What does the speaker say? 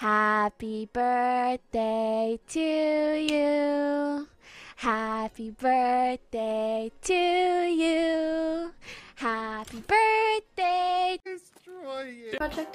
Happy birthday to you. Happy birthday to you. Happy birthday. Destroy it. Project